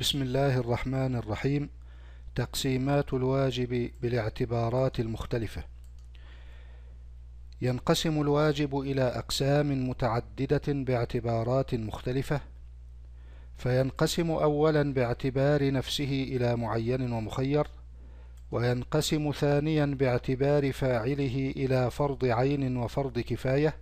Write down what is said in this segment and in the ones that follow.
بسم الله الرحمن الرحيم تقسيمات الواجب بالاعتبارات المختلفة ينقسم الواجب إلى أقسام متعددة باعتبارات مختلفة فينقسم أولا باعتبار نفسه إلى معين ومخير وينقسم ثانيا باعتبار فاعله إلى فرض عين وفرض كفاية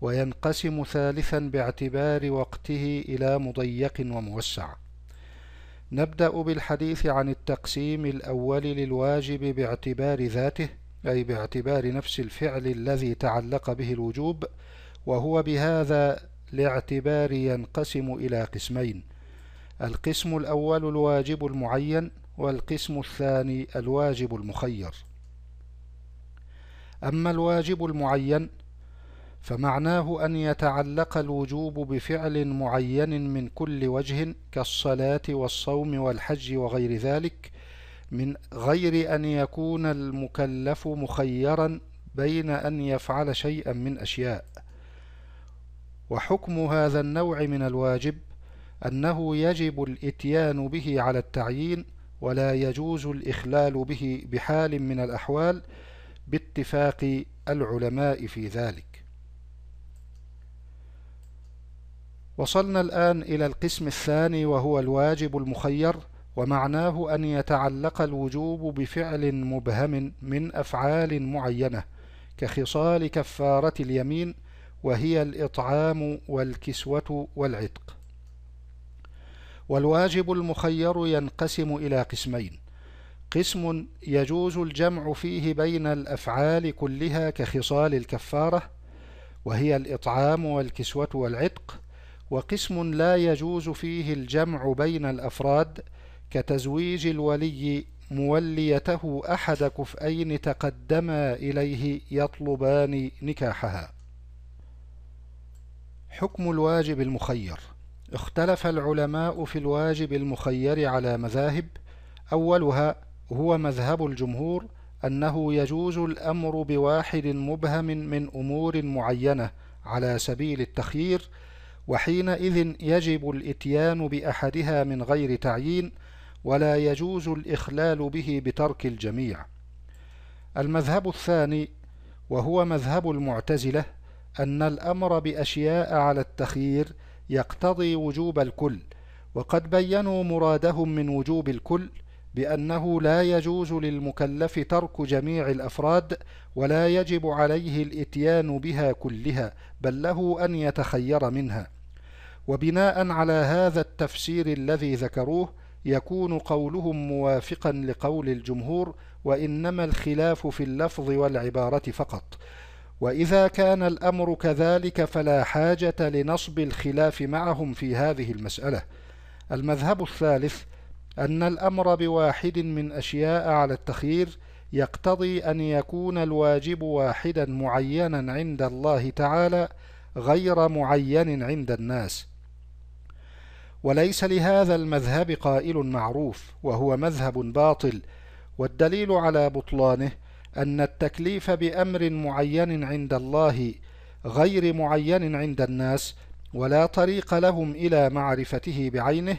وينقسم ثالثا باعتبار وقته إلى مضيق وموسع نبدأ بالحديث عن التقسيم الأول للواجب باعتبار ذاته أي باعتبار نفس الفعل الذي تعلق به الوجوب وهو بهذا الاعتبار ينقسم إلى قسمين القسم الأول الواجب المعين والقسم الثاني الواجب المخير أما الواجب المعين فمعناه أن يتعلق الوجوب بفعل معين من كل وجه كالصلاة والصوم والحج وغير ذلك من غير أن يكون المكلف مخيرا بين أن يفعل شيئا من أشياء وحكم هذا النوع من الواجب أنه يجب الإتيان به على التعيين ولا يجوز الإخلال به بحال من الأحوال باتفاق العلماء في ذلك وصلنا الآن إلى القسم الثاني وهو الواجب المخير ومعناه أن يتعلق الوجوب بفعل مبهم من أفعال معينة كخصال كفارة اليمين وهي الإطعام والكسوة والعتق والواجب المخير ينقسم إلى قسمين قسم يجوز الجمع فيه بين الأفعال كلها كخصال الكفارة وهي الإطعام والكسوة والعتق وقسم لا يجوز فيه الجمع بين الأفراد كتزويج الولي موليته أحد كفأين تقدما إليه يطلبان نكاحها حكم الواجب المخير اختلف العلماء في الواجب المخير على مذاهب أولها هو مذهب الجمهور أنه يجوز الأمر بواحد مبهم من أمور معينة على سبيل التخيير وحينئذ يجب الإتيان بأحدها من غير تعيين ولا يجوز الإخلال به بترك الجميع المذهب الثاني وهو مذهب المعتزلة أن الأمر بأشياء على التخيير يقتضي وجوب الكل وقد بينوا مرادهم من وجوب الكل بأنه لا يجوز للمكلف ترك جميع الأفراد ولا يجب عليه الإتيان بها كلها بل له أن يتخير منها وبناء على هذا التفسير الذي ذكروه يكون قولهم موافقا لقول الجمهور وإنما الخلاف في اللفظ والعبارة فقط وإذا كان الأمر كذلك فلا حاجة لنصب الخلاف معهم في هذه المسألة المذهب الثالث أن الأمر بواحد من أشياء على التخيير يقتضي أن يكون الواجب واحدا معينا عند الله تعالى غير معين عند الناس وليس لهذا المذهب قائل معروف وهو مذهب باطل والدليل على بطلانه أن التكليف بأمر معين عند الله غير معين عند الناس ولا طريق لهم إلى معرفته بعينه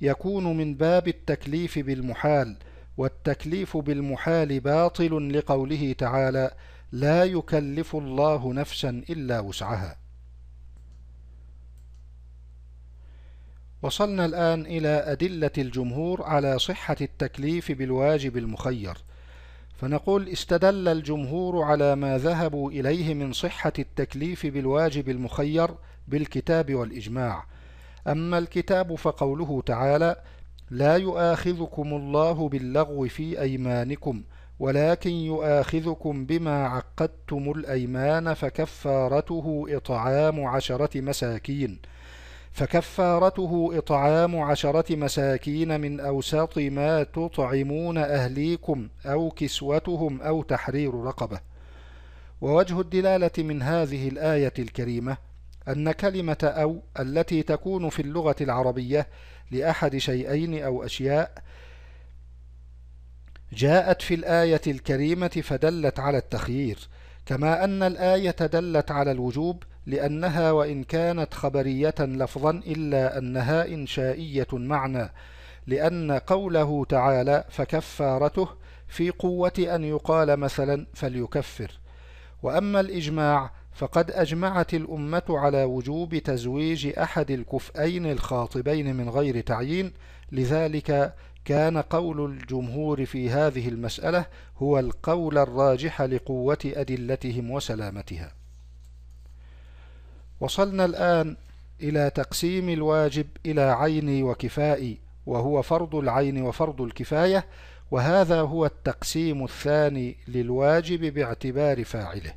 يكون من باب التكليف بالمحال والتكليف بالمحال باطل لقوله تعالى لا يكلف الله نفسا إلا وسعها وصلنا الآن إلى أدلة الجمهور على صحة التكليف بالواجب المخير فنقول استدل الجمهور على ما ذهبوا إليه من صحة التكليف بالواجب المخير بالكتاب والإجماع أما الكتاب فقوله تعالى لا يؤاخذكم الله باللغو في أيمانكم ولكن يؤاخذكم بما عقدتم الأيمان فكفارته إطعام عشرة مساكين فكفارته إطعام عشرة مساكين من أوساط ما تطعمون أهليكم أو كسوتهم أو تحرير رقبة ووجه الدلالة من هذه الآية الكريمة أن كلمة أو التي تكون في اللغة العربية لأحد شيئين أو أشياء جاءت في الآية الكريمة فدلت على التخيير كما أن الآية دلت على الوجوب لأنها وإن كانت خبرية لفظا إلا أنها إنشائية معنى لأن قوله تعالى فكفارته في قوة أن يقال مثلا فليكفر وأما الإجماع فقد أجمعت الأمة على وجوب تزويج أحد الكفأين الخاطبين من غير تعيين لذلك كان قول الجمهور في هذه المسألة هو القول الراجح لقوة أدلتهم وسلامتها وصلنا الآن إلى تقسيم الواجب إلى عيني وكفائي وهو فرض العين وفرض الكفاية وهذا هو التقسيم الثاني للواجب باعتبار فاعله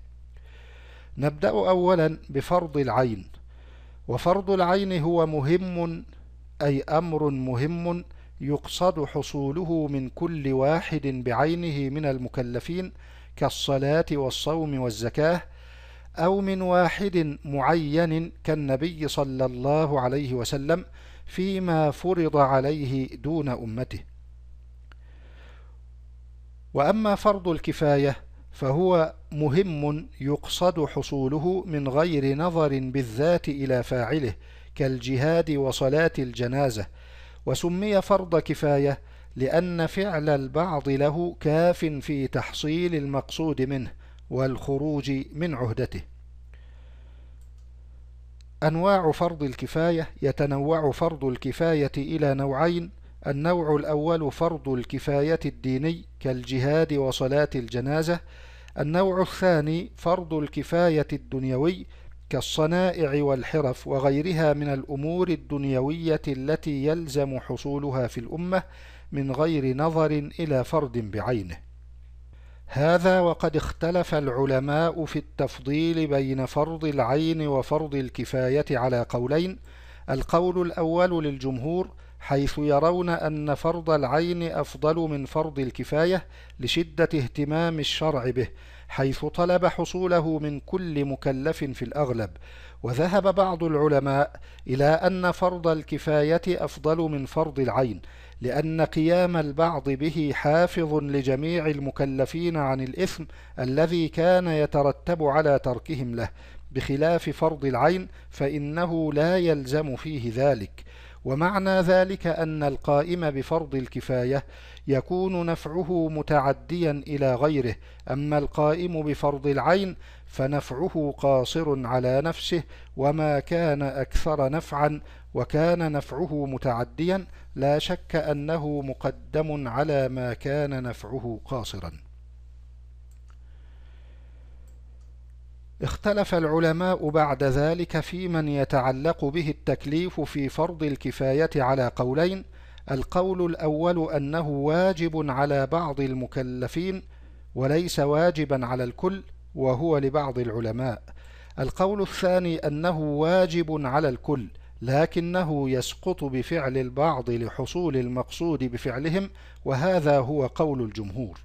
نبدأ أولا بفرض العين وفرض العين هو مهم أي أمر مهم يقصد حصوله من كل واحد بعينه من المكلفين كالصلاة والصوم والزكاة أو من واحد معين كالنبي صلى الله عليه وسلم فيما فرض عليه دون أمته وأما فرض الكفاية فهو مهم يقصد حصوله من غير نظر بالذات إلى فاعله كالجهاد وصلاة الجنازة وسمي فرض كفاية لأن فعل البعض له كاف في تحصيل المقصود منه والخروج من عهدته أنواع فرض الكفاية يتنوع فرض الكفاية إلى نوعين النوع الأول فرض الكفاية الديني كالجهاد وصلاة الجنازة النوع الثاني فرض الكفاية الدنيوي كالصنائع والحرف وغيرها من الأمور الدنيوية التي يلزم حصولها في الأمة من غير نظر إلى فرد بعينه هذا وقد اختلف العلماء في التفضيل بين فرض العين وفرض الكفاية على قولين القول الأول للجمهور حيث يرون أن فرض العين أفضل من فرض الكفاية لشدة اهتمام الشرع به حيث طلب حصوله من كل مكلف في الأغلب وذهب بعض العلماء إلى أن فرض الكفاية أفضل من فرض العين لأن قيام البعض به حافظ لجميع المكلفين عن الإثم الذي كان يترتب على تركهم له بخلاف فرض العين فإنه لا يلزم فيه ذلك ومعنى ذلك أن القائم بفرض الكفاية يكون نفعه متعديا إلى غيره أما القائم بفرض العين فنفعه قاصر على نفسه وما كان أكثر نفعا وكان نفعه متعديا لا شك أنه مقدم على ما كان نفعه قاصرا اختلف العلماء بعد ذلك في من يتعلق به التكليف في فرض الكفاية على قولين القول الأول أنه واجب على بعض المكلفين وليس واجبا على الكل وهو لبعض العلماء القول الثاني أنه واجب على الكل لكنه يسقط بفعل البعض لحصول المقصود بفعلهم وهذا هو قول الجمهور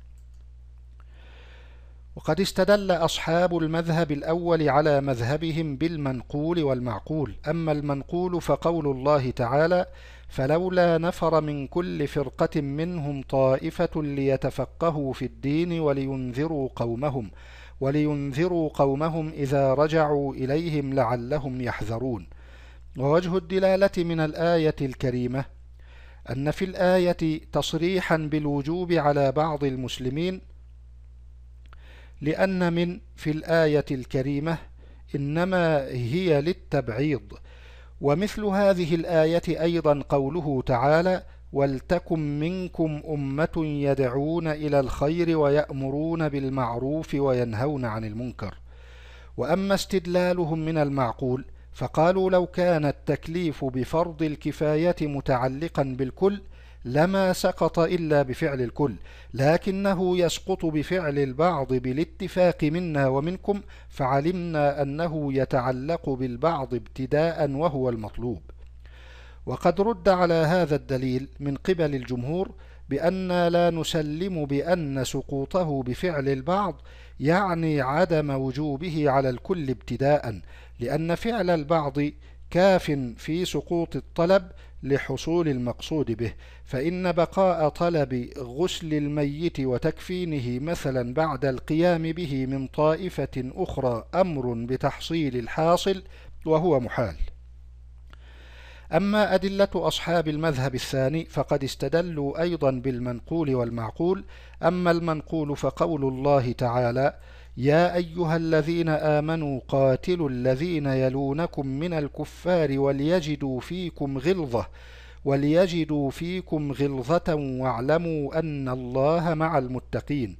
وقد استدل أصحاب المذهب الأول على مذهبهم بالمنقول والمعقول أما المنقول فقول الله تعالى فلولا نفر من كل فرقة منهم طائفة ليتفقهوا في الدين ولينذروا قومهم ولينذروا قومهم إذا رجعوا إليهم لعلهم يحذرون ووجه الدلالة من الآية الكريمة أن في الآية تصريحا بالوجوب على بعض المسلمين لأن من في الآية الكريمة إنما هي للتبعيض ومثل هذه الآية أيضا قوله تعالى ولتكن منكم أمة يدعون إلى الخير ويأمرون بالمعروف وينهون عن المنكر وأما استدلالهم من المعقول فقالوا لو كان التكليف بفرض الكفاية متعلقا بالكل لما سقط إلا بفعل الكل لكنه يسقط بفعل البعض بالاتفاق منا ومنكم فعلمنا أنه يتعلق بالبعض ابتداء وهو المطلوب وقد رد على هذا الدليل من قبل الجمهور بأن لا نسلم بأن سقوطه بفعل البعض يعني عدم وجوبه على الكل ابتداء لأن فعل البعض كاف في سقوط الطلب لحصول المقصود به فإن بقاء طلب غسل الميت وتكفينه مثلا بعد القيام به من طائفة أخرى أمر بتحصيل الحاصل وهو محال أما أدلة أصحاب المذهب الثاني فقد استدلوا أيضا بالمنقول والمعقول أما المنقول فقول الله تعالى يا أيها الذين آمنوا قاتلوا الذين يلونكم من الكفار وليجدوا فيكم غلظة وليجدوا فيكم غلظة واعلموا أن الله مع المتقين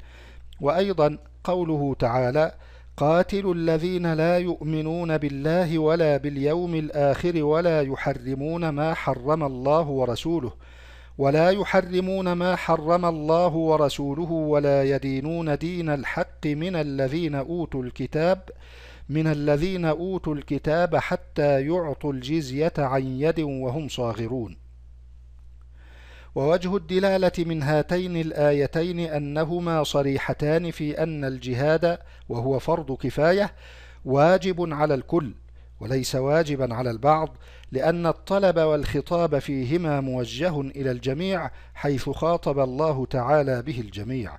وأيضا قوله تعالى قاتلوا الذين لا يؤمنون بالله ولا باليوم الآخر ولا يحرمون ما حرم الله ورسوله ولا يحرمون ما حرم الله ورسوله ولا يدينون دين الحق من الذين أوتوا الكتاب من الذين أوتوا الكتاب حتى يعطوا الجزية عن يد وهم صاغرون ووجه الدلالة من هاتين الآيتين أنهما صريحتان في أن الجهاد وهو فرض كفاية واجب على الكل وليس واجبا على البعض لأن الطلب والخطاب فيهما موجه إلى الجميع حيث خاطب الله تعالى به الجميع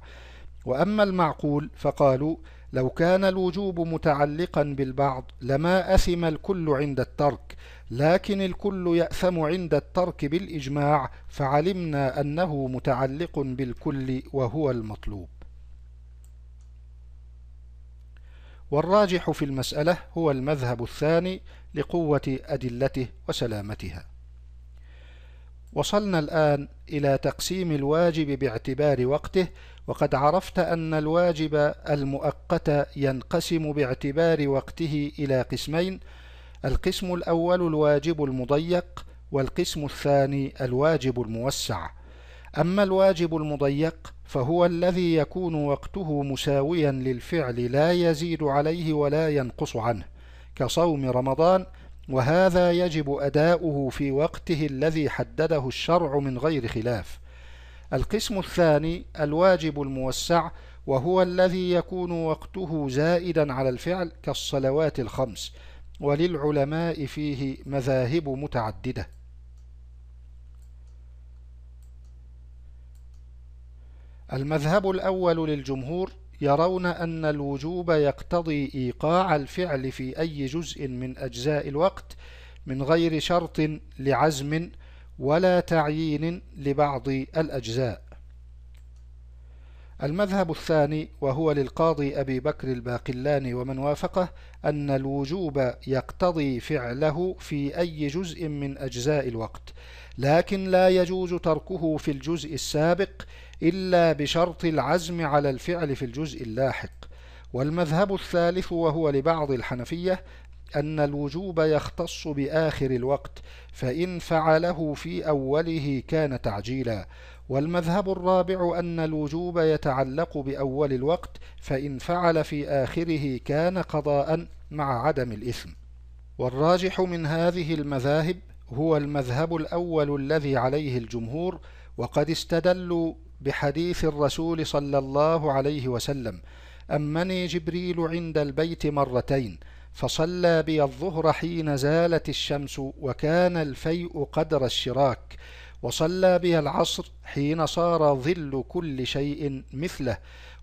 وأما المعقول فقالوا لو كان الوجوب متعلقا بالبعض لما أثم الكل عند الترك لكن الكل يأثم عند الترك بالإجماع فعلمنا أنه متعلق بالكل وهو المطلوب والراجح في المسألة هو المذهب الثاني لقوة أدلته وسلامتها وصلنا الآن إلى تقسيم الواجب باعتبار وقته وقد عرفت أن الواجب المؤقت ينقسم باعتبار وقته إلى قسمين القسم الأول الواجب المضيق والقسم الثاني الواجب الموسع أما الواجب المضيق فهو الذي يكون وقته مساويا للفعل لا يزيد عليه ولا ينقص عنه كصوم رمضان وهذا يجب أداؤه في وقته الذي حدده الشرع من غير خلاف القسم الثاني الواجب الموسع وهو الذي يكون وقته زائدا على الفعل كالصلوات الخمس وللعلماء فيه مذاهب متعدده المذهب الأول للجمهور يرون أن الوجوب يقتضي إيقاع الفعل في أي جزء من أجزاء الوقت من غير شرط لعزم ولا تعيين لبعض الأجزاء المذهب الثاني وهو للقاضي أبي بكر الباقلاني ومن وافقه أن الوجوب يقتضي فعله في أي جزء من أجزاء الوقت لكن لا يجوز تركه في الجزء السابق إلا بشرط العزم على الفعل في الجزء اللاحق والمذهب الثالث وهو لبعض الحنفية أن الوجوب يختص بآخر الوقت فإن فعله في أوله كان تعجيلا والمذهب الرابع أن الوجوب يتعلق بأول الوقت فإن فعل في آخره كان قضاء مع عدم الإثم والراجح من هذه المذاهب هو المذهب الأول الذي عليه الجمهور وقد استدلوا بحديث الرسول صلى الله عليه وسلم أمني جبريل عند البيت مرتين فصلى بي الظهر حين زالت الشمس وكان الفيء قدر الشراك وصلى بها العصر حين صار ظل كل شيء مثله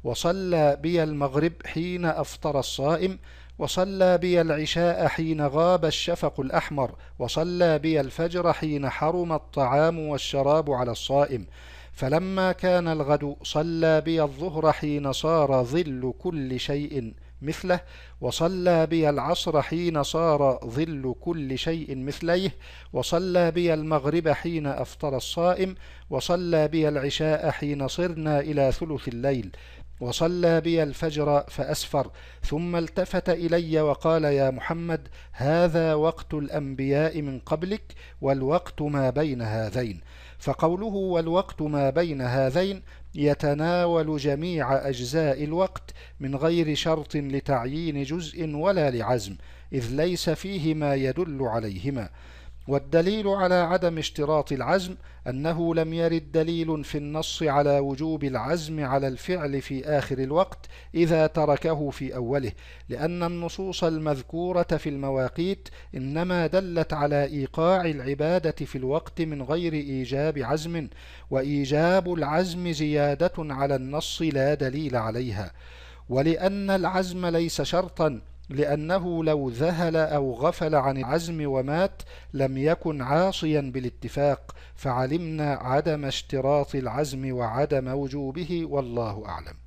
وصلى بي المغرب حين أفطر الصائم وصلى بي العشاء حين غاب الشفق الأحمر وصلى بي الفجر حين حرم الطعام والشراب على الصائم فلما كان الغد صلى بي الظهر حين صار ظل كل شيء مثله وصلى بي العصر حين صار ظل كل شيء مثليه وصلى بي المغرب حين أفطر الصائم وصلى بي العشاء حين صرنا إلى ثلث الليل وصلى بي الفجر فأسفر ثم التفت إلي وقال يا محمد هذا وقت الأنبياء من قبلك والوقت ما بين هذين فقوله والوقت ما بين هذين يتناول جميع أجزاء الوقت من غير شرط لتعيين جزء ولا لعزم إذ ليس فيه ما يدل عليهما والدليل على عدم اشتراط العزم أنه لم يرد دليل في النص على وجوب العزم على الفعل في آخر الوقت إذا تركه في أوله لأن النصوص المذكورة في المواقيت إنما دلت على إيقاع العبادة في الوقت من غير إيجاب عزم وإيجاب العزم زيادة على النص لا دليل عليها ولأن العزم ليس شرطا لأنه لو ذهل أو غفل عن العزم ومات لم يكن عاصيا بالاتفاق فعلمنا عدم اشتراط العزم وعدم وجوبه والله أعلم